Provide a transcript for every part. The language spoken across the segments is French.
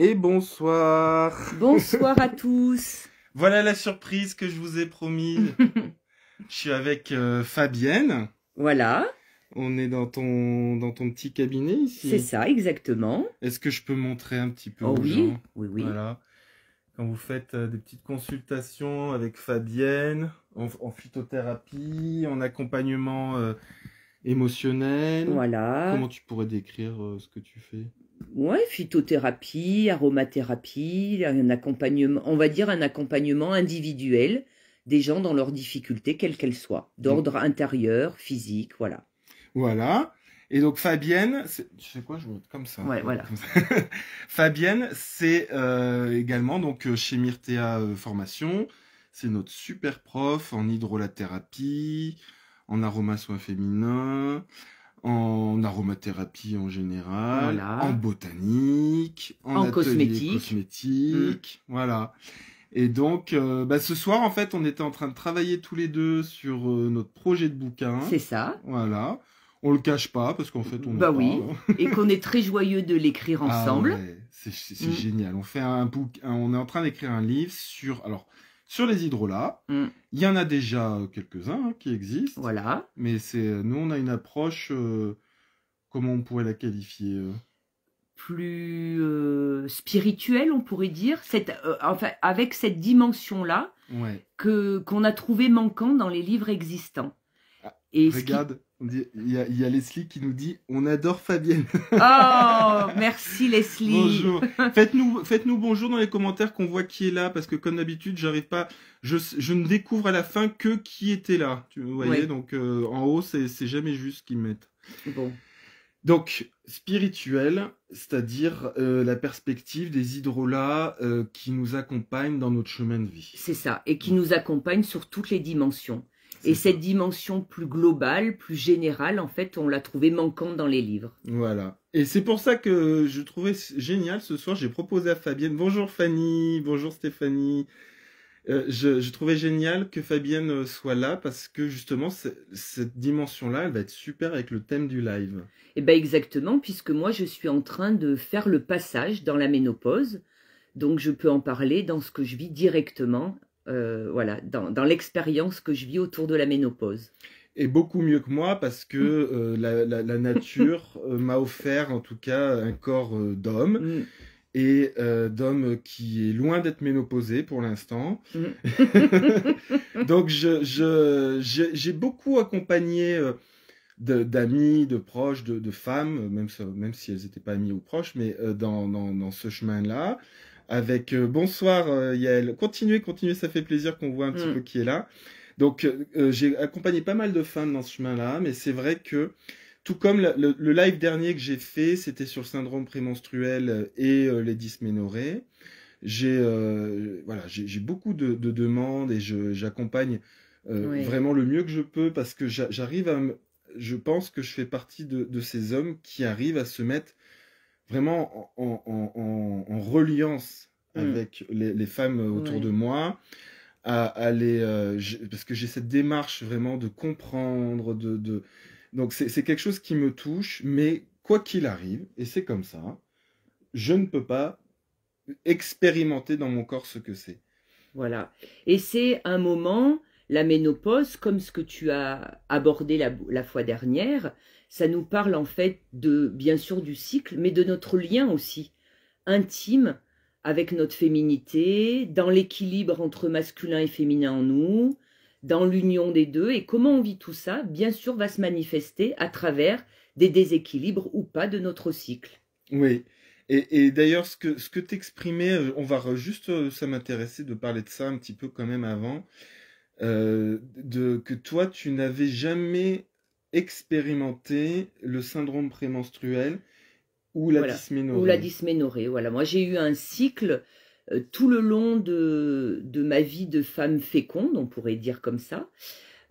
et bonsoir. Bonsoir à tous. Voilà la surprise que je vous ai promise. je suis avec euh, Fabienne. Voilà. On est dans ton, dans ton petit cabinet ici. C'est ça, exactement. Est-ce que je peux montrer un petit peu oh aux oui. Gens oui, oui. Voilà. Quand vous faites euh, des petites consultations avec Fabienne, en, phytothérapie, en accompagnement euh, émotionnel. Voilà. Comment tu pourrais décrire ce que tu fais oui, phytothérapie, aromathérapie, un accompagnement, on va dire un accompagnement individuel des gens dans leurs difficultés, quelles qu'elles soient, d'ordre mm. intérieur, physique, voilà. Voilà. Et donc Fabienne, tu sais quoi, je monte comme ça. Ouais, voilà. Fabienne, c'est euh, également donc euh, chez Myrtea euh, Formation, c'est notre super prof en hydrolathérapie, en aroma soins féminin, en aromathérapie en général, en botanique, en, cosmétique. Mm. Voilà. Et donc, euh, bah, ce soir, en fait, on était en train de travailler tous les deux sur euh, notre projet de bouquin. C'est ça. Voilà. On le cache pas parce qu'en fait, on. Bah oui. Hein. et qu'on est très joyeux de l'écrire ah ensemble. Ah c'est mm. génial. On fait un bouquin. On est en train d'écrire un livre sur. Alors, sur les hydrolats, mm. il y en a déjà quelques-uns hein, qui existent. Voilà. Mais c'est euh, nous, on a une approche, euh, comment on pourrait la qualifier euh plus spirituelle, on pourrait dire, avec cette dimension-là que qu'on a trouvé manquant dans les livres existants. Et Regarde, il y, a Leslie qui nous dit on adore Fabienne. Oh, merci Leslie. Bonjour. Faites-nous faites -nous bonjour dans les commentaires qu'on voit qui est là parce que comme d'habitude, j'arrive pas je, je, ne découvre à la fin que qui était là. Tu voyez donc euh, en haut, c'est jamais juste qu'ils mettent. Bon. Donc, spirituel, c'est-à-dire euh, la perspective des hydrolats euh, qui nous accompagnent dans notre chemin de vie. C'est ça, et qui nous accompagnent sur toutes les dimensions. Et cette dimension plus globale, plus générale, en fait, on l'a trouvée manquante dans les livres. Voilà. Et c'est pour ça que je trouvais génial ce soir, j'ai proposé à Fabienne, bonjour Fanny, bonjour Stéphanie. Euh, je, trouvais génial que Fabienne euh, soit là parce que justement cette dimension-là, elle va être super avec le thème du live. Et eh ben exactement, puisque moi je suis en train de faire le passage dans la ménopause, donc je peux en parler dans ce que je vis directement euh, voilà, dans, l'expérience que je vis autour de la ménopause. Et beaucoup mieux que moi parce que mm. euh, la, nature euh, m'a offert en tout cas un corps d'homme. Mm. et d'homme qui est loin d'être ménopausé pour l'instant. Mm. Donc j'ai beaucoup accompagné d'amis, de, proches, de, femmes, même, même si elles n'étaient pas amies ou proches, mais dans, dans, ce chemin-là avec euh, bonsoir euh, Yael. Continuez, continuez, ça fait plaisir qu'on voit un petit mm. peu qui est là. Donc euh, j'ai accompagné pas mal de femmes dans ce chemin-là, mais c'est vrai que tout comme le, live dernier que j'ai fait, c'était sur le syndrome prémenstruel et les dysménorrhées. J'ai voilà, j'ai beaucoup de, demandes et j'accompagne vraiment le mieux que je peux parce que j'arrive à, je pense que je fais partie de, de ces hommes qui arrivent à se mettre vraiment en, reliance mm. avec les, femmes autour de moi. À, aller euh, parce que j'ai cette démarche vraiment de comprendre, de... donc c'est quelque chose qui me touche, mais quoi qu'il arrive, et c'est comme ça, je ne peux pas expérimenter dans mon corps ce que c'est. Voilà. Et c'est un moment la ménopause, comme ce que tu as abordé la, fois dernière, ça nous parle en fait de, bien sûr, du cycle, mais de notre lien aussi, intime, avec notre féminité, dans l'équilibre entre masculin et féminin en nous, dans l'union des deux, et comment on vit tout ça, bien sûr, va se manifester à travers des déséquilibres ou pas de notre cycle. Oui. Et, d'ailleurs, ce que, ce que t'exprimais, euh, on va juste, euh, ça m'intéressait de parler de ça un petit peu quand même avant. Euh, de, que toi, tu n'avais jamais expérimenté le syndrome prémenstruel ou la Ou la dysménorrhée, voilà. Moi, j'ai eu un cycle euh, tout le long de, de, ma vie de femme féconde, on pourrait dire comme ça.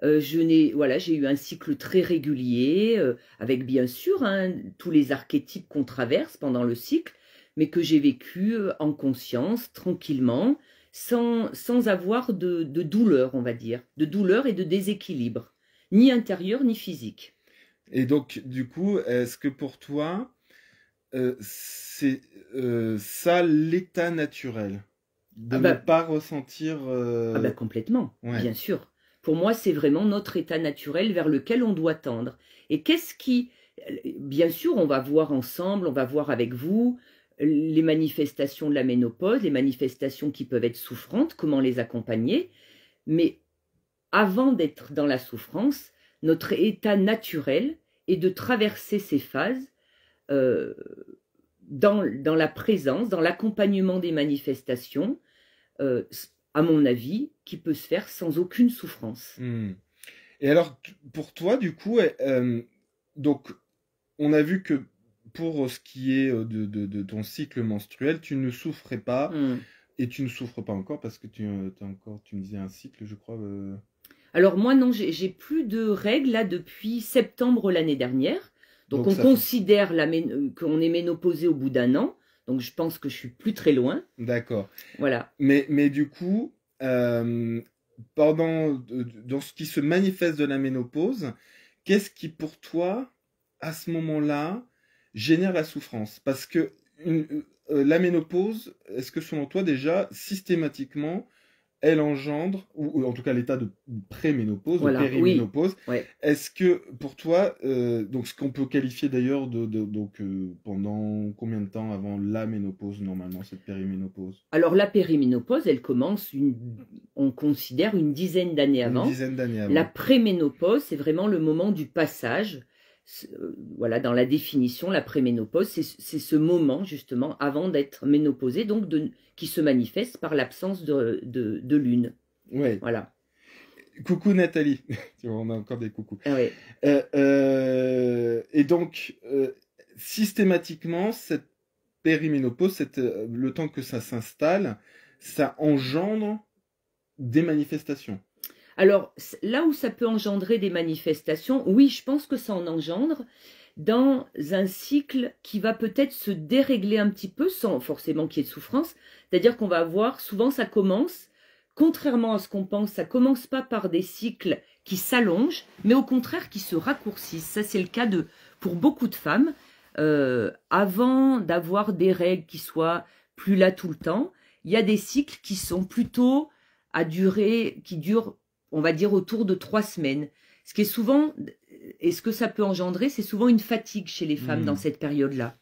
Euh, je n'ai voilà, j'ai eu un cycle très régulier, avec bien sûr hein, tous les archétypes qu'on traverse pendant le cycle, mais que j'ai vécu en conscience, tranquillement, sans, sans avoir de, de, douleur, on va dire, de douleur et de déséquilibre, ni intérieur ni physique. Et donc, du coup, est-ce que pour toi, euh, c'est euh, ça l'état naturel de ah ne bah pas ressentir euh, ah bah complètement, bien sûr. Pour moi, c'est vraiment notre état naturel vers lequel on doit tendre. Et qu'est-ce qui, bien sûr, on va voir ensemble, on va voir avec vous les manifestations de la ménopause, les manifestations qui peuvent être souffrantes, comment les accompagner. Mais avant d'être dans la souffrance, notre état naturel est de traverser ces phases euh, dans, dans, la présence, dans l'accompagnement des manifestations, euh, à mon avis, qui peut se faire sans aucune souffrance. Hmm. Et alors, pour toi, du coup, euh, donc, on a vu que pour euh, ce qui est euh, de, ton cycle menstruel, tu ne souffrais pas. Hmm. Et tu ne souffres pas encore parce que tu euh, as encore, tu me disais un cycle, je crois. Alors moi non, j'ai plus de règles là depuis septembre l'année dernière. Donc, on considère qu'on est ménopausé au bout d'un an. Donc je pense que je suis plus très loin. D'accord. Voilà. Mais, du coup, pendant dans ce qui se manifeste de la ménopause, qu'est-ce qui pour toi à ce moment-là génère la souffrance Parce que euh, la ménopause, est-ce que selon toi déjà, systématiquement, elle engendre, ou, en tout cas l'état de pré-ménopause, de périménopause, est-ce que pour toi, euh, donc ce qu'on peut qualifier d'ailleurs de, donc, euh, pendant combien de temps avant la ménopause normalement, cette périménopause Alors la périménopause, elle commence, une, on considère une dizaine d'années avant. Une dizaine d'années avant. La pré-ménopause, c'est vraiment le moment du passage euh, voilà, dans la définition, la préménopause, c'est ce moment justement avant d'être ménopausé, donc qui se manifeste par l'absence de, de, lune. Voilà. Coucou Nathalie. On a encore des coucous. Ah euh, euh, et donc, systématiquement, cette périménopause, cette, le temps que ça s'installe, ça engendre des manifestations. Alors là où ça peut engendrer des manifestations, oui, je pense que ça en engendre dans un cycle qui va peut-être se dérégler un petit peu sans forcément qu'il y ait de souffrance. C'est-à-dire qu'on va voir, souvent ça commence, contrairement à ce qu'on pense, ça commence pas par des cycles qui s'allongent, mais au contraire qui se raccourcissent. Ça c'est le cas de, pour beaucoup de femmes, euh, avant d'avoir des règles qui soient plus là tout le temps, il y a des cycles qui sont plutôt à durer, qui durent on va dire autour de trois semaines. Ce qui est souvent, et ce que ça peut engendrer, c'est souvent une fatigue chez les femmes hmm. dans cette période-là.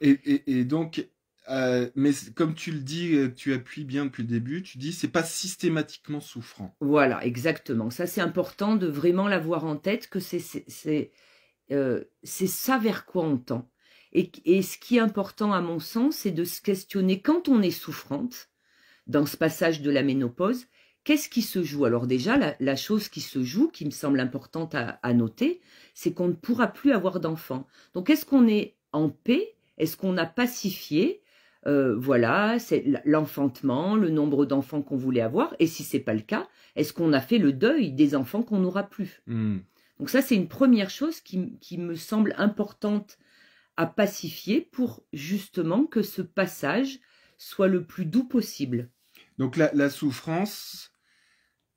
Et, donc, euh, mais comme tu le dis, euh, tu appuies bien depuis le début, tu dis c'est pas systématiquement souffrant. Voilà, exactement. Ça, c'est important de vraiment l'avoir en tête que c'est euh, ça vers quoi on tend. et, ce qui est important à mon sens, c'est de se questionner quand on est souffrante dans ce passage de la ménopause, Qu'est-ce qui se joue Alors déjà, la, chose qui se joue, qui me semble importante à, noter, c'est qu'on ne pourra plus avoir d'enfants. Donc est-ce qu'on est en paix Est-ce qu'on a pacifié euh, voilà, c'est l'enfantement, le nombre d'enfants qu'on voulait avoir, et si ce n'est pas le cas, est-ce qu'on a fait le deuil des enfants qu'on n'aura plus hmm. Donc ça, c'est une première chose qui, qui, me semble importante à pacifier pour justement que ce passage soit le plus doux possible. Donc la souffrance,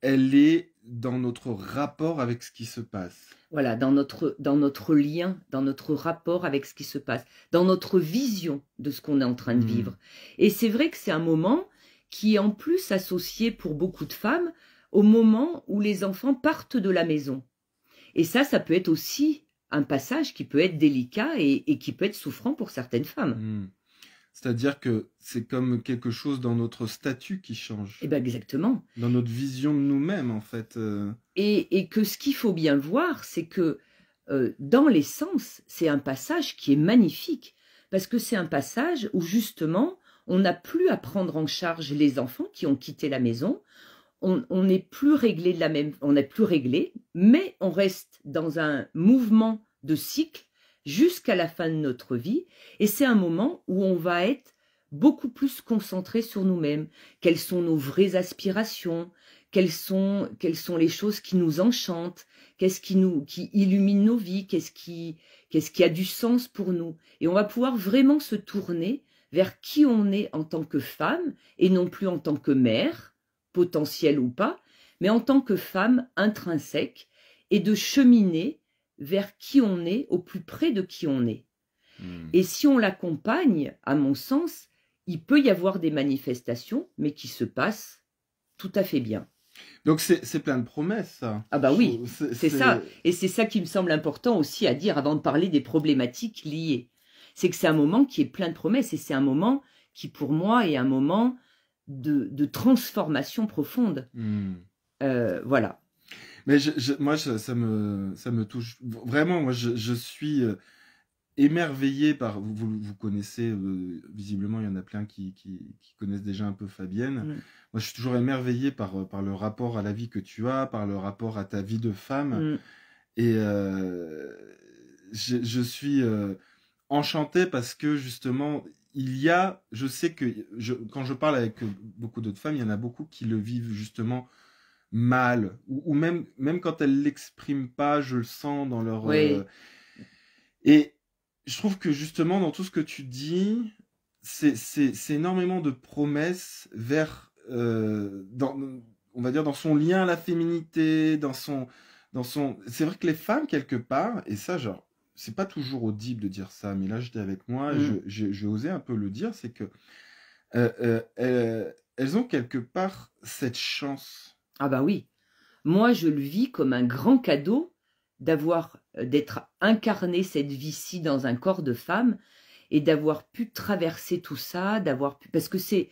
elle est dans notre rapport avec ce qui se passe. Voilà, dans notre, dans notre lien, dans notre rapport avec ce qui se passe, dans notre vision de ce qu'on est en train de mmh. vivre. Et c'est vrai que c'est un moment qui est en plus associé pour beaucoup de femmes au moment où les enfants partent de la maison. Et ça, ça peut être aussi un passage qui peut être délicat et, qui peut être souffrant pour certaines femmes. Mmh. C'est-à-dire que c'est comme quelque chose dans notre statut qui change. Eh ben exactement. Dans notre vision de nous-mêmes, en fait. Euh. Et, que ce qu'il faut bien voir, c'est que euh, dans les sens, c'est un passage qui est magnifique. Parce que c'est un passage où, justement, on n'a plus à prendre en charge les enfants qui ont quitté la maison. On n'est plus réglé de la même, on n'est plus réglé, mais on reste dans un mouvement de cycle jusqu'à la fin de notre vie, et c'est un moment où on va être beaucoup plus concentré sur nous-mêmes. Quelles sont nos vraies aspirations quelles sont, les choses qui nous enchantent Qu'est-ce qui nous qui illumine nos vies Qu'est-ce qui, qu'est-ce qui a du sens pour nous Et on va pouvoir vraiment se tourner vers qui on est en tant que femme et non plus en tant que mère, potentielle ou pas, mais en tant que femme intrinsèque, et de cheminer vers qui on est, au plus près de qui on est. Hmm. Et si on l'accompagne, à mon sens, il peut y avoir des manifestations, mais qui se passent tout à fait bien. Donc c'est plein de promesses. Ça. Ah bah oui, c'est ça. Et c'est ça qui me semble important aussi à dire avant de parler des problématiques liées. C'est que c'est un moment qui est plein de promesses et c'est un moment qui pour moi est un moment de, transformation profonde. Hmm. Euh, voilà. Mais je, moi, ça, me, ça me touche. Vraiment, moi, je, suis euh, émerveillé par. Vous, vous, connaissez, euh, visiblement, il y en a plein qui, qui, qui connaissent déjà un peu Fabienne. Mm. Moi, je suis toujours émerveillé par, euh, par le rapport à la vie que tu as, par le rapport à ta vie de femme. Mm. Et je, suis enchanté parce que, justement, il y a. Je sais que je, quand je parle avec beaucoup d'autres femmes, il y en a beaucoup qui le vivent, justement mal, ou, même, même quand elles l'expriment pas, je le sens dans leur. Euh, et je trouve que justement, dans tout ce que tu dis, c'est énormément de promesses vers. Euh, dans, on va dire dans son lien à la féminité, dans son. Dans son... C'est vrai que les femmes, quelque part, et ça, genre, c'est pas toujours audible de dire ça, mais là, j'étais avec moi, mm. je j'ai osé un peu le dire, c'est que. Euh, elles ont quelque part cette chance ah bah oui, moi je le vis comme un grand cadeau d'avoir euh, d'être incarné cette vie-ci dans un corps de femme et d'avoir pu traverser tout ça, d'avoir pu parce que c'est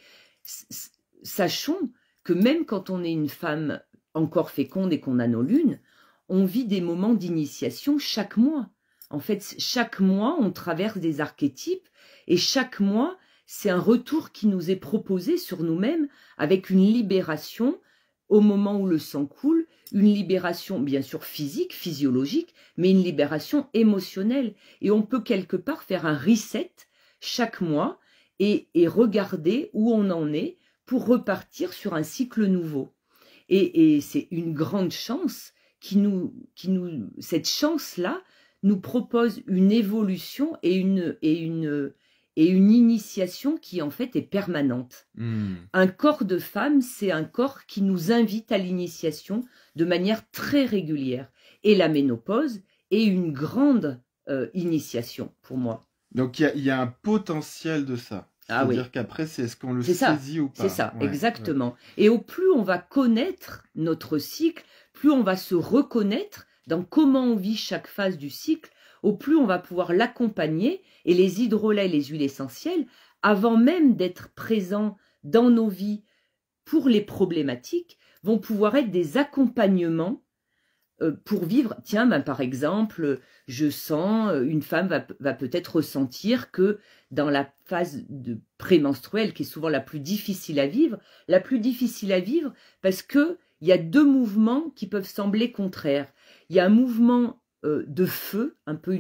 sachons que même quand on est une femme encore féconde et qu'on a nos lunes, on vit des moments d'initiation chaque mois. En fait, chaque mois, on traverse des archétypes et chaque mois, c'est un retour qui nous est proposé sur nous-mêmes avec une libération au moment où le sang coule, une libération bien sûr physique, physiologique, mais une libération émotionnelle. Et on peut quelque part faire un reset chaque mois et, regarder où on en est pour repartir sur un cycle nouveau. Et, et c'est une grande chance qui nous, qui nous cette chance-là nous propose une évolution et une, et une, et une initiation qui en fait est permanente. Hmm. Un corps de femme, c'est un corps qui nous invite à l'initiation de manière très régulière. Et la ménopause est une grande euh, initiation pour moi. Donc il y, a un potentiel de ça. Ah C'est-à-dire qu'après, c'est est-ce qu'on le saisit ou pas C'est ça, exactement. Et au plus on va connaître notre cycle, plus on va se reconnaître dans comment on vit chaque phase du cycle, au plus on va pouvoir l'accompagner et les hydroler les huiles essentielles, avant même d'être présents dans nos vies pour les problématiques, vont pouvoir être des accompagnements euh, pour vivre. Tiens, ben, par exemple, je sens, euh, une femme va, va peut-être ressentir que dans la phase de prémenstruelle, qui est souvent la plus difficile à vivre, la plus difficile à vivre parce que il y a deux mouvements qui peuvent sembler contraires. Il y a un mouvement euh, de feu, un peu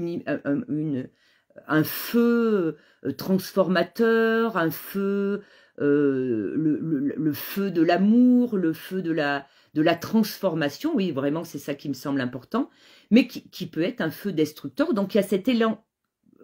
un feu euh, transformateur, un feu, euh, le, feu de l'amour, le feu de la, de la transformation, oui, vraiment, c'est ça qui me semble important, mais qui, qui, peut être un feu destructeur. Donc, il y a cet élan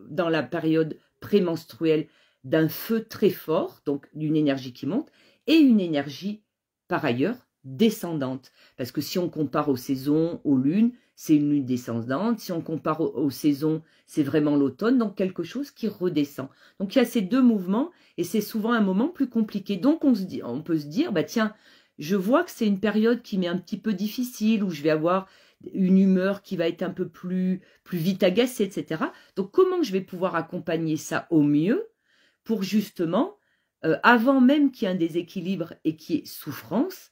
dans la période prémenstruelle d'un feu très fort, donc d'une énergie qui monte, et une énergie, par ailleurs, descendante. Parce que si on compare aux saisons, aux lunes, c'est une lune descendante. Si on compare aux, saisons, c'est vraiment l'automne, donc quelque chose qui redescend. Donc il y a ces deux mouvements et c'est souvent un moment plus compliqué. Donc on, se dit, on peut se dire, bah tiens, je vois que c'est une période qui m'est un petit peu difficile, où je vais avoir une humeur qui va être un peu plus, plus vite agacée, etc. Donc comment je vais pouvoir accompagner ça au mieux pour justement, euh, avant même qu'il y ait un déséquilibre et qu'il y ait souffrance,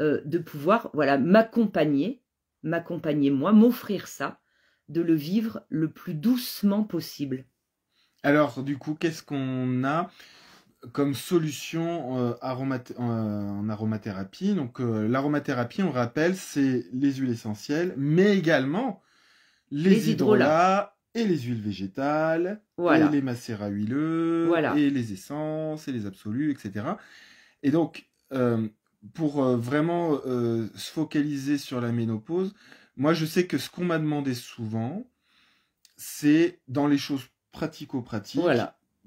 euh, de pouvoir voilà m'accompagner m'accompagner moi, m'offrir ça, de le vivre le plus doucement possible. Alors, du coup, qu'est-ce qu'on a comme solution euh, euh, en aromathérapie Donc, euh, l'aromathérapie, on rappelle, c'est les huiles essentielles, mais également les, hydrolats, et les huiles végétales, et les macérats huileux, et les essences, et les absolus, etc. Et donc, pour euh, vraiment euh, se focaliser sur la ménopause, moi je sais que ce qu'on m'a demandé souvent, c'est dans les choses pratico-pratiques.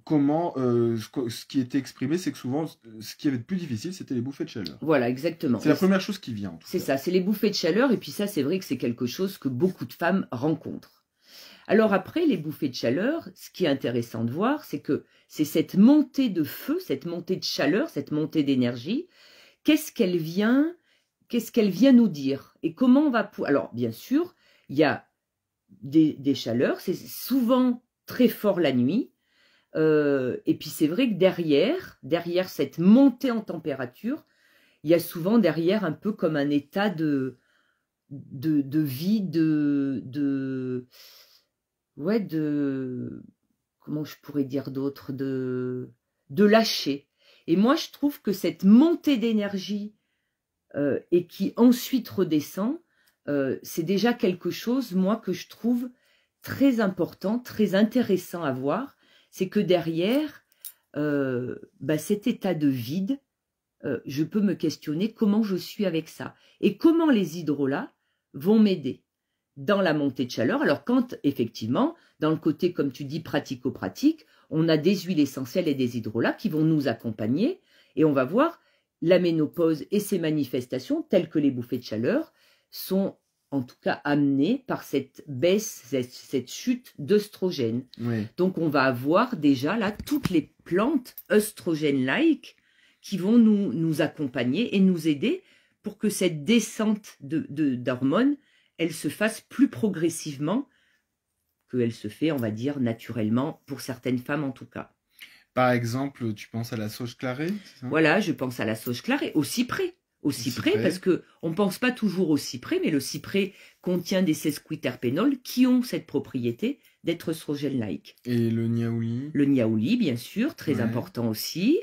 Comment euh, ce qui était exprimé, c'est que souvent, ce qui avait de plus difficile, c'était les bouffées de chaleur. Voilà, exactement. C'est la première chose qui vient. C'est ça, c'est les bouffées de chaleur. Et puis ça, c'est vrai que c'est quelque chose que beaucoup de femmes rencontrent. Alors après les bouffées de chaleur, ce qui est intéressant de voir, c'est que c'est cette montée de feu, cette montée de chaleur, cette montée d'énergie qu'est-ce qu'elle vient, qu'est-ce qu'elle vient nous dire et comment on va. Alors, bien sûr, il y a des, chaleurs, c'est souvent très fort la nuit. Euh, et puis c'est vrai que derrière, derrière cette montée en température, il y a souvent derrière un peu comme un état de, de, vie, de, de, ouais, de, comment je pourrais dire d'autre, de, de lâcher. Et moi, je trouve que cette montée d'énergie euh, et qui ensuite redescend, euh, c'est déjà quelque chose, moi, que je trouve très important, très intéressant à voir. C'est que derrière euh, bah, cet état de vide, je peux me questionner comment je suis avec ça et comment les hydrolats vont m'aider dans la montée de chaleur. Alors quand effectivement, dans le côté, comme tu dis, pratico-pratique, on a des huiles essentielles et des hydrolats qui vont nous accompagner et on va voir la ménopause et ses manifestations, telles que les bouffées de chaleur, sont en tout cas amenées par cette baisse, cette, chute d'œstrogène. Donc on va avoir déjà là toutes les plantes œstrogène like qui vont nous, accompagner et nous aider pour que cette descente d'hormones de, de elle se fasse plus progressivement qu'elle se fait, on va dire, naturellement, pour certaines femmes en tout cas. Par exemple, tu penses à la sauge clarée Voilà, je pense à la sauge clarée, au cyprès. Au cyprès, parce que on pense pas toujours au cyprès, mais le cyprès contient des sesquiterpénols qui ont cette propriété d'être estrogène-like. Et le niaouli Le niaouli, bien sûr, très important aussi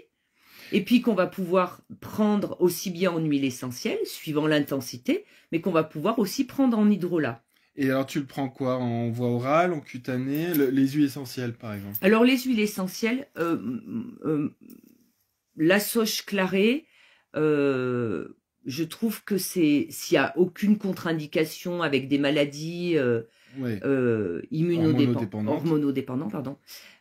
et puis qu'on va pouvoir prendre aussi bien en huile essentielle, suivant l'intensité, mais qu'on va pouvoir aussi prendre en hydrolat. Et alors tu le prends quoi En voie orale, en cutanée Les huiles essentielles par exemple Alors les huiles essentielles, euh, euh, euh, la soche clarée, je trouve que c'est s'il n'y a aucune contre-indication avec des maladies hormonodépendants euh, pardon,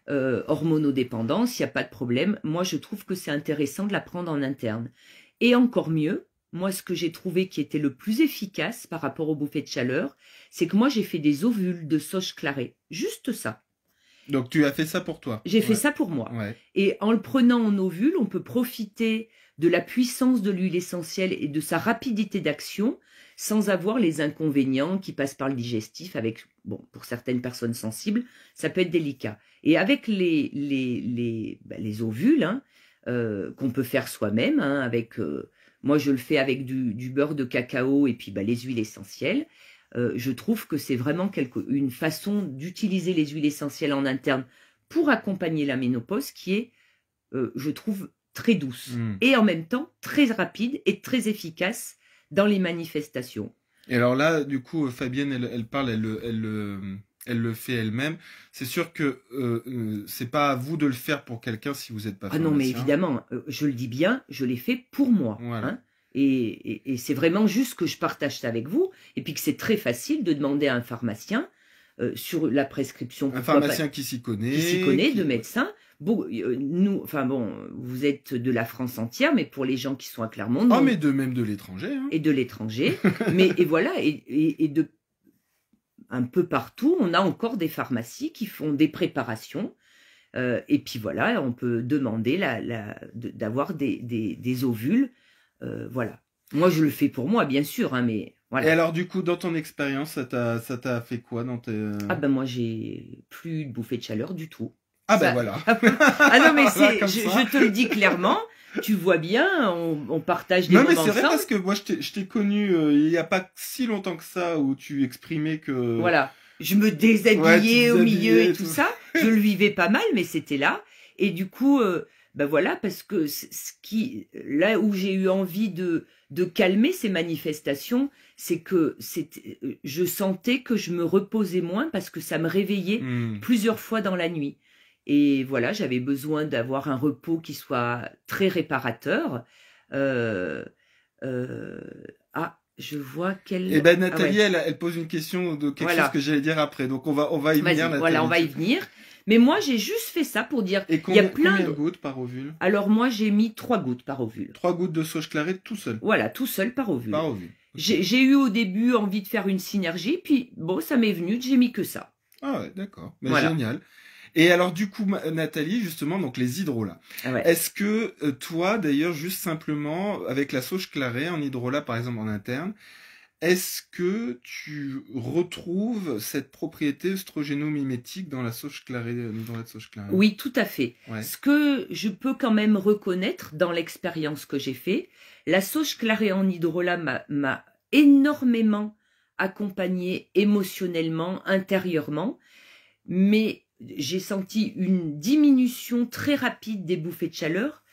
euh, hormonodépendance, il n'y a pas de problème. Moi, je trouve que c'est intéressant de la prendre en interne. Et encore mieux, moi, ce que j'ai trouvé qui était le plus efficace par rapport aux bouffées de chaleur, c'est que moi, j'ai fait des ovules de soche clarée. Juste ça. Donc, tu as fait ça pour toi J'ai fait ça pour moi. Et en le prenant en ovule, on peut profiter de la puissance de l'huile essentielle et de sa rapidité d'action sans avoir les inconvénients qui passent par le digestif avec, pour certaines personnes sensibles, ça peut être délicat. Et avec les, les, les, ben, ovules, hein, euh, qu'on peut faire soi-même, hein, avec, euh, moi je le fais avec du, beurre de cacao et puis ben, les huiles essentielles, euh, je trouve que c'est vraiment quelque, une façon d'utiliser les huiles essentielles en interne pour accompagner la ménopause qui est, je trouve, très douce mmh. et en même temps très rapide et très efficace dans les manifestations. Et alors là, du coup, euh, Fabienne, elle, parle, elle, euh, elle, le fait elle-même. C'est sûr que euh, euh, c'est pas à vous de le faire pour quelqu'un si vous n'êtes pas. Ah non, mais évidemment, je le dis bien, je l'ai fait pour moi. Hein. et, et, c'est vraiment juste que je partage ça avec vous, et puis que c'est très facile de demander à un pharmacien sur la prescription. Un pharmacien qui s'y connaît. Qui s'y connaît, de médecin, euh, nous, enfin bon, vous êtes de la France entière, mais pour les gens qui sont à Clermont. Ah, mais de même de l'étranger. Hein. Et de l'étranger. mais et voilà, et, de un peu partout, on a encore des pharmacies qui font des préparations. Euh, et puis voilà, on peut demander la, d'avoir des, ovules. Euh, voilà. Moi, je le fais pour moi, bien sûr, hein, mais voilà. Et alors, du coup, dans ton expérience, ça t'a, fait quoi dans tes... Ah ben moi, j'ai plus de bouffée de chaleur du tout. Ah ben voilà. Ah, ah non mais c'est, je, te le dis clairement. Tu vois bien, on, partage des moments Non mais c'est vrai parce que moi je t'ai connu euh, il n'y a pas si longtemps que ça où tu exprimais que. Voilà, je me déshabillais au milieu et tout, ça. je le vivais pas mal mais c'était là et du coup. Euh, ben voilà parce que ce qui là où j'ai eu envie de de calmer ces manifestations c'est que euh, je sentais que je me reposais moins parce que ça me réveillait hmm. plusieurs fois dans la nuit et voilà, j'avais besoin d'avoir un repos qui soit très réparateur. Euh, euh, ah, je vois quelle. Eh ben ah Nathalie, elle, pose une question de quelque chose que j'allais dire après. Donc on va, on va y venir. Nathalie. Voilà, on va y venir. Mais moi, j'ai juste fait ça pour dire. Et il y a plein de gouttes par ovule Alors moi, j'ai mis trois gouttes par ovule. Trois gouttes de sauge clarée tout seul. Voilà, tout seul par ovule. Par ovule. J'ai eu au début envie de faire une synergie, puis bon, ça m'est venu, j'ai mis que ça. Ah ouais, d'accord. Mais génial. Et alors du coup, Nathalie, justement, donc les hydrolats. Ah est-ce que euh, toi, d'ailleurs, juste simplement, avec la sauge clarée en hydrolat, par exemple, en interne, est-ce que tu retrouves cette propriété œstrogénomimétique dans la sauge clarée, euh, dans la sauge clarée Oui, tout à fait. Ce que je peux quand même reconnaître dans l'expérience que j'ai faite, la sauge clarée en hydrolat m'a énormément accompagnée émotionnellement, intérieurement, mais j'ai senti une diminution très rapide des bouffées de chaleur,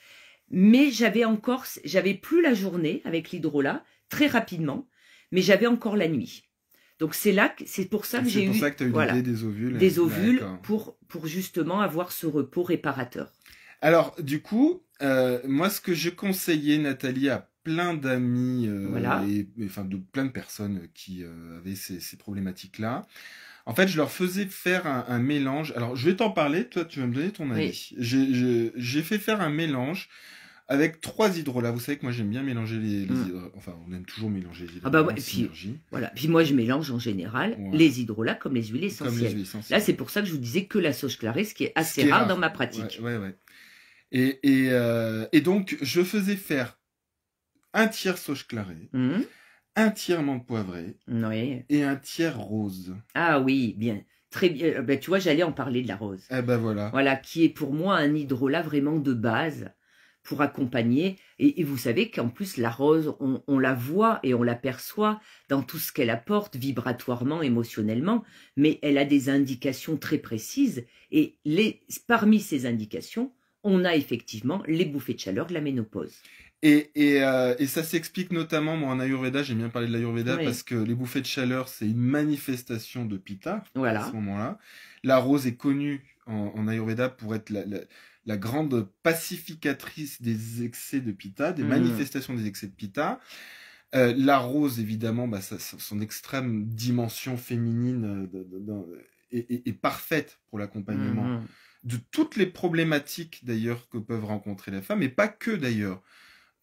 mais j'avais encore, j'avais plus la journée avec l'hydrolat très rapidement, mais j'avais encore la nuit. Donc c'est là, c'est pour ça ah, que j'ai eu, voilà, des ovules, des ovules pour pour justement avoir ce repos réparateur. Alors du coup, euh, moi ce que je conseillais Nathalie à plein d'amis euh, et, enfin de plein de personnes qui euh, avaient ces problématiques là, en fait, je leur faisais faire un, mélange. Alors, je vais t'en parler, toi, tu vas me donner ton avis. J'ai fait faire un mélange avec trois hydrolats. Vous savez que moi, j'aime bien mélanger les, mm. hydrolats. Enfin, on aime toujours mélanger les hydrolats. Ah bah puis, voilà. puis moi, je mélange en général les hydrolats comme les huiles essentielles. les huiles essentielles. Là, c'est pour ça que je vous disais que la sauge clarée, ce qui est assez rare, dans ma pratique. Ouais, ouais, et, et, euh, et, donc, je faisais faire un tiers sauge clarée. Mm un tiers menthe poivrée et un tiers rose. Ah oui, bien. Très bien. Euh, ben, tu vois, j'allais en parler de la rose. Eh ben voilà. Voilà, qui est pour moi un hydrolat vraiment de base pour accompagner. Et, vous savez qu'en plus, la rose, on, la voit et on l'aperçoit dans tout ce qu'elle apporte vibratoirement, émotionnellement, mais elle a des indications très précises. Et les, parmi ces indications, on a effectivement les bouffées de chaleur de la ménopause. Et, euh, et, ça s'explique notamment, moi en Ayurveda, j'aime bien parler de l'Ayurveda parce que les bouffées de chaleur, c'est une manifestation de pita, voilà. à ce moment-là. La rose est connue en, en Ayurveda pour être la, grande pacificatrice des excès de pita, des mmh. manifestations des excès de pita. Euh, la rose, évidemment, bah, son extrême dimension féminine euh, est, parfaite pour l'accompagnement mmh, mmh. de toutes les problématiques d'ailleurs que peuvent rencontrer les femmes, et pas que d'ailleurs.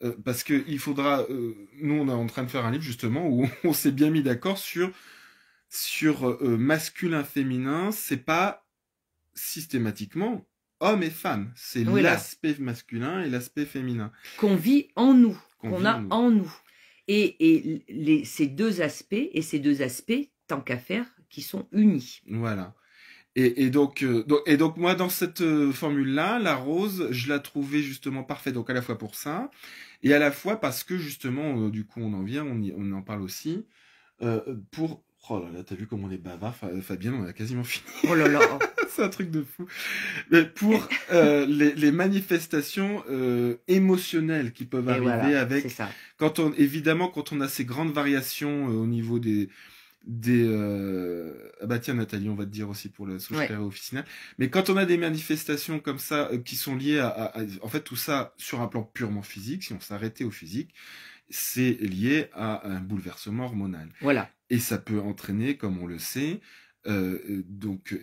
Euh, parce qu'il faudra. Euh, nous, on est en train de faire un livre justement où on s'est bien mis d'accord sur sur euh, masculin féminin. C'est pas systématiquement homme et femme. C'est l'aspect masculin et l'aspect féminin qu'on vit en nous, qu'on a en nous. Et, ces deux aspects et ces deux aspects, tant qu'à faire, qui sont unis. Voilà. Et, et donc, euh, donc, et donc moi dans cette euh, formule là, la rose, je la trouvais justement parfaite. Donc à la fois pour ça et à la fois parce que justement, euh, du coup, on en vient, on, on en parle aussi pour. Oh là là, t'as vu comment on est bavard, Fabien, on a quasiment fini. Oh là là, c'est un truc de fou. Mais pour les, les, manifestations émotionnelles qui peuvent arriver avec. Ça. Quand on, évidemment, quand on a ces grandes variations au niveau des des euh, ah bah tiens Nathalie on va te dire aussi pour le social ouais. officinal mais quand on a des manifestations comme ça euh, qui sont liées à, en fait tout ça sur un plan purement physique si on s'arrêtait au physique c'est lié à un bouleversement hormonal voilà et ça peut entraîner comme on le sait euh, donc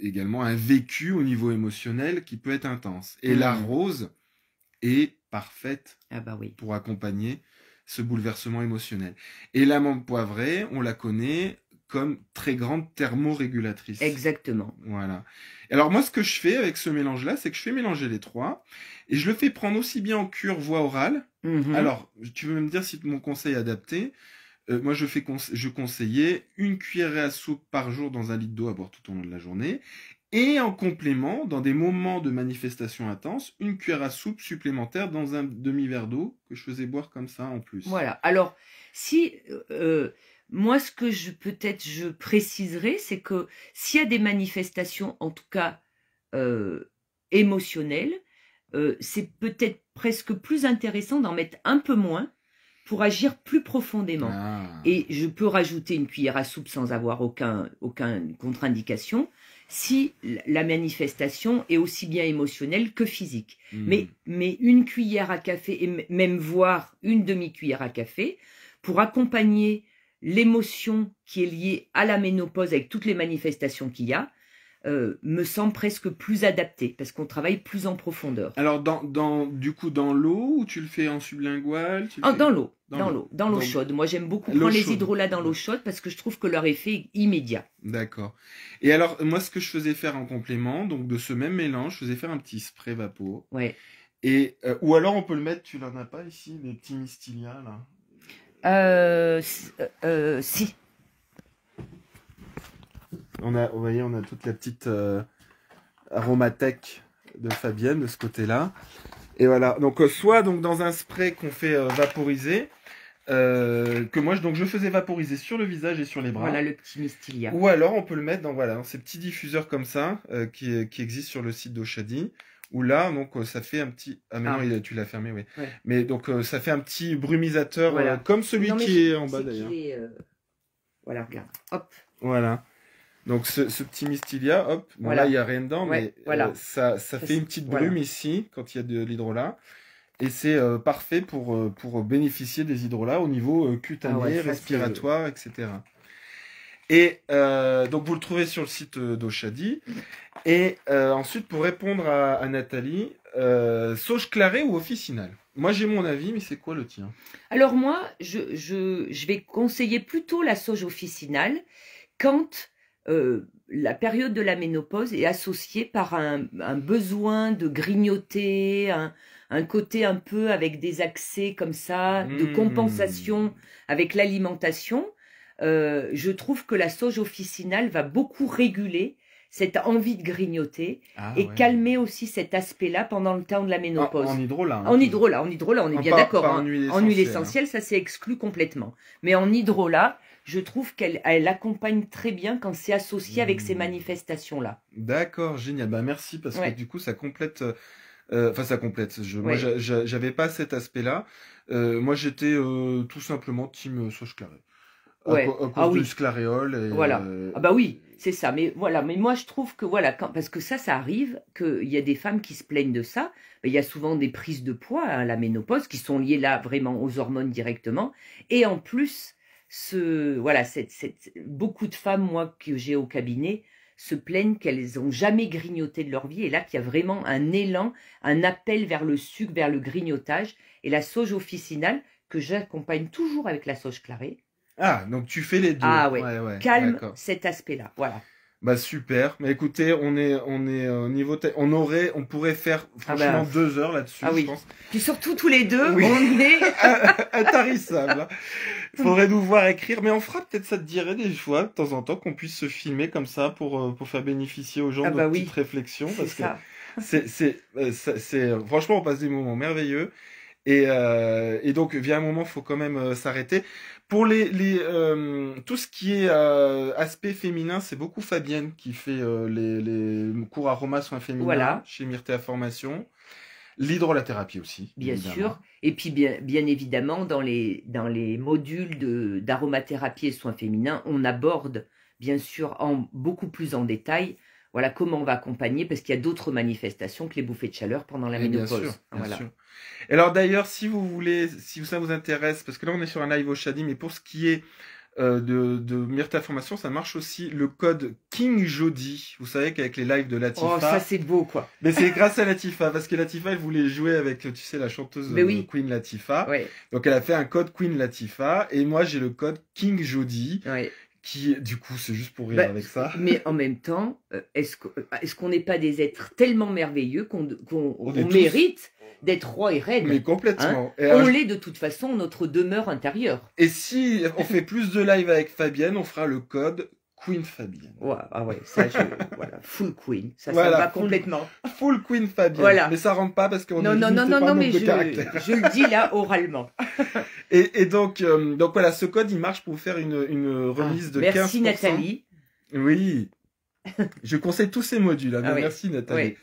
également un vécu au niveau émotionnel qui peut être intense et mmh. la rose est parfaite ah bah oui. pour accompagner ce bouleversement émotionnel. Et l'amande poivrée, on la connaît comme très grande thermorégulatrice. Exactement. Voilà. Alors moi, ce que je fais avec ce mélange-là, c'est que je fais mélanger les trois et je le fais prendre aussi bien en cure voie orale. Mhm. Alors, tu veux me dire si mon conseil est adapté euh, Moi, je fais je conseillais une cuillerée à soupe par jour dans un litre d'eau à boire tout au long de la journée et en complément, dans des moments de manifestation intense, une cuillère à soupe supplémentaire dans un demi-verre d'eau que je faisais boire comme ça en plus. Voilà. Alors, si euh, moi, ce que je peut-être je préciserai, c'est que s'il y a des manifestations, en tout cas euh, émotionnelles, euh, c'est peut-être presque plus intéressant d'en mettre un peu moins pour agir plus profondément. Ah. Et je peux rajouter une cuillère à soupe sans avoir aucun, aucun contre-indication si la manifestation est aussi bien émotionnelle que physique. Hmm. Mais, mais une cuillère à café, et même voire une demi-cuillère à café, pour accompagner l'émotion qui est liée à la ménopause avec toutes les manifestations qu'il y a, euh, me semble presque plus adapté parce qu'on travaille plus en profondeur. Alors dans, dans du coup dans l'eau ou tu le fais en sublingual Dans l'eau. Dans l'eau, dans l'eau chaude. Moi, j'aime beaucoup prendre les hydrolats dans l'eau chaude parce que je trouve que leur effet est immédiat. D'accord. Et alors, moi, ce que je faisais faire en complément, donc de ce même mélange, je faisais faire un petit spray vapeur. Ouais. Et euh, ou alors, on peut le mettre. Tu n'en as pas ici, des petits mistiliens là. Euh, euh, euh, si. On a, vous voyez, on a toute la petite euh, aromathèque de Fabienne de ce côté-là. Et voilà. Donc soit donc dans un spray qu'on fait vaporiser, euh, que moi donc je faisais vaporiser sur le visage et sur les bras. Voilà le petit mistilia. Ou alors on peut le mettre dans voilà dans ces petits diffuseurs comme ça euh, qui, qui existent sur le site d'Oshadi. ou là donc euh, ça fait un petit ah mais ah. tu l'as fermé oui. Mais donc ça fait un petit brumisateur comme celui qui est en bas d'ailleurs. voilà regarde hop. Voilà. Donc ce, ce, petit mistilia, hop, là il n'y a rien dedans, mais voilà. ça, ça, fait une petite brume ici quand il y a de l'hydrolat. Et c'est euh, parfait pour, euh, pour bénéficier des hydrolats au niveau euh, cutané, ah respiratoire, etc. Et donc vous le trouvez sur le site d'Oshadi. Et ensuite, pour répondre à, à Nathalie, sauge clarée ou officinale Moi j'ai mon avis, mais c'est quoi le tien Alors moi, je, je, je, vais conseiller plutôt la sauge officinale quand euh, la période de la ménopause est associée par un, besoin de grignoter, un, côté un peu avec des accès comme ça, de mmh. compensation avec l'alimentation. Euh, je trouve que la sauge officinale va beaucoup réguler cette envie de grignoter ah et calmer aussi cet aspect-là pendant le temps de la ménopause. Ah, en, hein. en hydrolat. en hydrolat, on est bien d'accord. Hein. En huile hein. essentielle, ça s'est exclu complètement. Mais en hydrolat, je trouve qu'elle elle accompagne très bien quand c'est associé avec ces mmh. manifestations-là. D'accord, génial. Bah, merci parce que du coup, ça complète. Euh, enfin, ça complète. Je, Moi, j'avais pas cet aspect-là. Euh, moi, j'étais euh, tout simplement team Soche Claret. Ouais. À, ah cause de voilà. Ah bah oui, c'est ça. Mais voilà, mais moi je trouve que voilà, parce que ça, ça arrive, qu'il y a des femmes qui se plaignent de ça. Il y a souvent des prises de poids à hein, la ménopause qui sont liées là vraiment aux hormones directement. Et en plus, ce, voilà, cette, cette, beaucoup de femmes, moi, que j'ai au cabinet, se plaignent qu'elles n'ont jamais grignoté de leur vie. Et là, qu'il y a vraiment un élan, un appel vers le sucre, vers le grignotage. Et la sauge officinale, que j'accompagne toujours avec la sauge clarée. Ah, donc tu fais les deux. Ah ouais, ouais, calme cet aspect-là. Voilà. Bah super. Mais écoutez, on est on est euh, niveau on aurait on pourrait faire ah franchement bah. deux heures là-dessus, ah oui. Puis surtout tous les deux, on est intarissable. Hein. Faudrait nous voir écrire, mais on fera peut-être ça te dirait des fois, de temps en temps, qu'on puisse se filmer comme ça pour, euh, pour faire bénéficier aux gens ah de bah oui. petites réflexions. Parce que c'est, c'est, euh, c'est, euh, franchement, on passe des moments merveilleux. Et, et donc, via un moment, faut quand même s'arrêter. Pour les, les tout ce qui est aspect féminin, c'est beaucoup Fabienne qui fait les, les cours à Roma soins féminins voilà. chez Myrtea Formation l'hydrolathérapie aussi. Bien sûr. Et puis, bien, évidemment, dans les, dans les modules d'aromathérapie et soins féminins, on aborde, bien sûr, en, beaucoup plus en détail voilà comment on va accompagner parce qu'il y a d'autres manifestations que les bouffées de chaleur pendant la ménopause. Bien sûr, voilà. Alors d'ailleurs, si vous voulez, si ça vous intéresse, parce que là on est sur un live au Shadi, mais pour ce qui est euh, de, de Myrta Formation, ça marche aussi le code King Jody. Vous savez qu'avec les lives de Latifa. Oh, ça c'est beau quoi. Mais c'est grâce à Latifa, parce que Latifa, elle voulait jouer avec, tu sais, la chanteuse euh, Queen Latifa. Donc elle a fait un code Queen Latifa, et moi j'ai le code King Jody, oui qui du coup c'est juste pour rire bah, avec ça. Mais en même temps, euh, euh, est-ce qu'on n'est pas des êtres tellement merveilleux qu'on mérite d'être roi et reine Mais complètement. Hein on l'est de toute façon, notre demeure intérieure. Et si on fait plus de live avec Fabienne, on fera le code Queen Fabienne. Ouais, ah ouais, ça, je, voilà, full Queen, ça, va complètement. Full Queen Fabienne. Voilà. Mais ça rentre pas parce qu'on est... non, non, non, non, mais je, le dis là oralement. Et, et donc, euh, donc voilà, ce code, il marche pour faire une, une remise de 15%. Ah, merci Nathalie. Oui. Je conseille tous ces modules. Hein, ah merci Nathalie. Oui.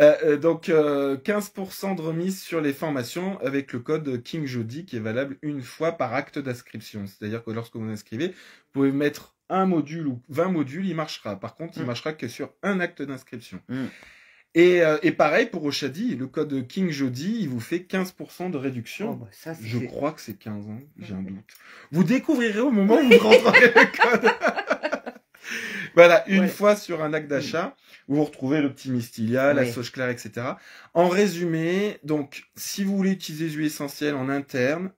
Euh, euh donc euh, 15% de remise sur les formations avec le code King Jody qui est valable une fois par acte d'inscription. C'est-à-dire que lorsque vous inscrivez, vous pouvez mettre un module ou 20 modules, il marchera. Par contre, il mm. marchera que sur un acte d'inscription. Mm. Et, euh, et, pareil pour Oshadi, le code King Jody, il vous fait 15% de réduction. Oh, bah, je crois que c'est 15, ans, hein, j'ai un doute. Vous découvrirez au moment où vous rentrerez le code. voilà, une fois sur un acte d'achat, vous retrouvez le petit mistilia, la sauge claire, etc. En résumé, donc, si vous voulez utiliser les huiles en interne,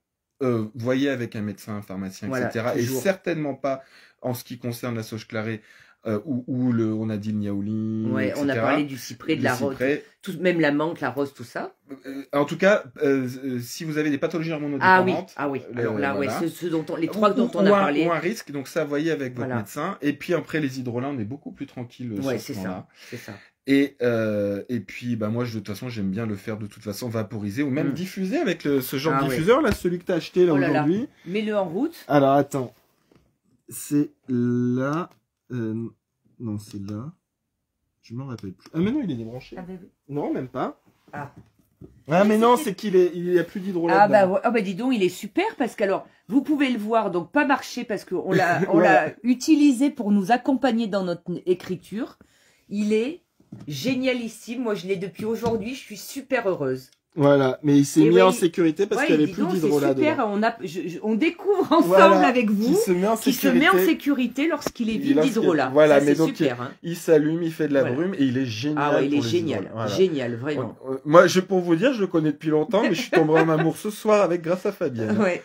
euh, voyez avec un médecin, un pharmacien, etc. Et certainement pas en ce qui concerne la sauge clarée euh, ou le, on a dit le niaouli. on a parlé du cyprès, de la rose, tout, même la menthe, la rose, tout ça. Euh, en tout cas, euh, si vous avez des pathologies hormonodépendantes, ah oui, ah oui, alors là, ouais, dont les trois dont on a parlé, ou un risque, donc ça, voyez avec votre médecin. Et puis après, les hydrolins, on est beaucoup plus tranquille. Ouais, c'est ça, c'est ça. Et, et puis, bah, moi, je, de toute façon, j'aime bien le faire de toute façon vaporiser ou même hmm. diffuser avec ce genre ah de diffuseur, là, celui que tu as acheté oh là, aujourd'hui. Mets-le en route. Alors, attends. C'est là. Euh, non, c'est là. Je m'en rappelle plus. Ah, mais non, il est débranché. Ah, bah non, même pas. Ah. Ah, ah mais non, c'est qu'il est, il a plus d'hydrolat. Ah, bah, ah, bah, dis donc, il est super parce alors vous pouvez le voir, donc pas marcher parce qu'on l'a, on l'a utilisé pour nous accompagner dans notre écriture. Il est génialissime. Moi, je l'ai depuis aujourd'hui. Je suis super heureuse. Voilà, mais il s'est mis en sécurité parce qu'il n'y avait plus d'hydrolat super, on, a, on, découvre ensemble avec vous qu'il se, met en sécurité lorsqu'il est vide d'hydrolat. Voilà, mais donc hein. il, s'allume, il fait de la brume et il est génial. Ah ouais, il est génial, génial, vraiment. moi, je, pour vous dire, je le connais depuis longtemps, mais je suis tombé en amour ce soir avec grâce à Fabienne. Ouais.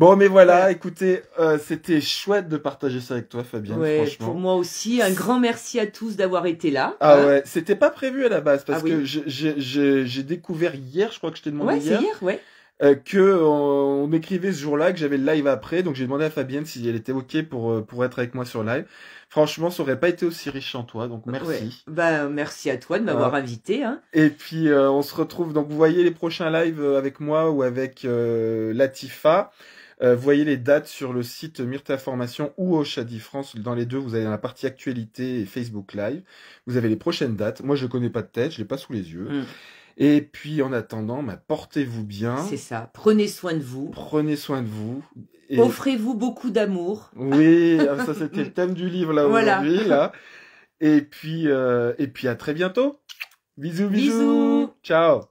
Bon, mais voilà, écoutez, euh, c'était chouette de partager ça avec toi, Fabien. Ouais, Pour moi aussi, un grand merci à tous d'avoir été là. Ah ouais, c'était pas prévu à la base parce ah que j'ai découvert hier, je crois que je t'ai demandé ouais, hier. hier, ouais. Euh, que on, écrivait ce jour-là, que j'avais le live après, donc j'ai demandé à Fabienne si elle était ok pour euh, pour être avec moi sur live. Franchement, ça aurait pas été aussi riche en toi, donc merci. Ouais. Ben merci à toi de m'avoir invité. Hein. Et puis euh, on se retrouve. Donc vous voyez les prochains lives avec moi ou avec Latifa. Euh, voyez les dates sur le site Myrta Formation ou au France. Dans les deux, vous avez dans la partie actualité et Facebook Live. Vous avez les prochaines dates. Moi, je ne connais pas de tête, je ne l'ai pas sous les yeux. Hmm. Et puis, en attendant, bah, portez-vous bien. C'est ça. Prenez soin de vous. Prenez soin de vous. Offrez-vous beaucoup d'amour. Oui, ah, ça c'était le thème du livre là aujourd'hui. Là. Et puis, euh, et puis à très bientôt. bisous. bisous. Ciao.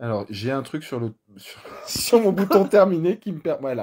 Alors, j'ai un truc sur, le, sur, mon bouton terminé qui me permet. Voilà.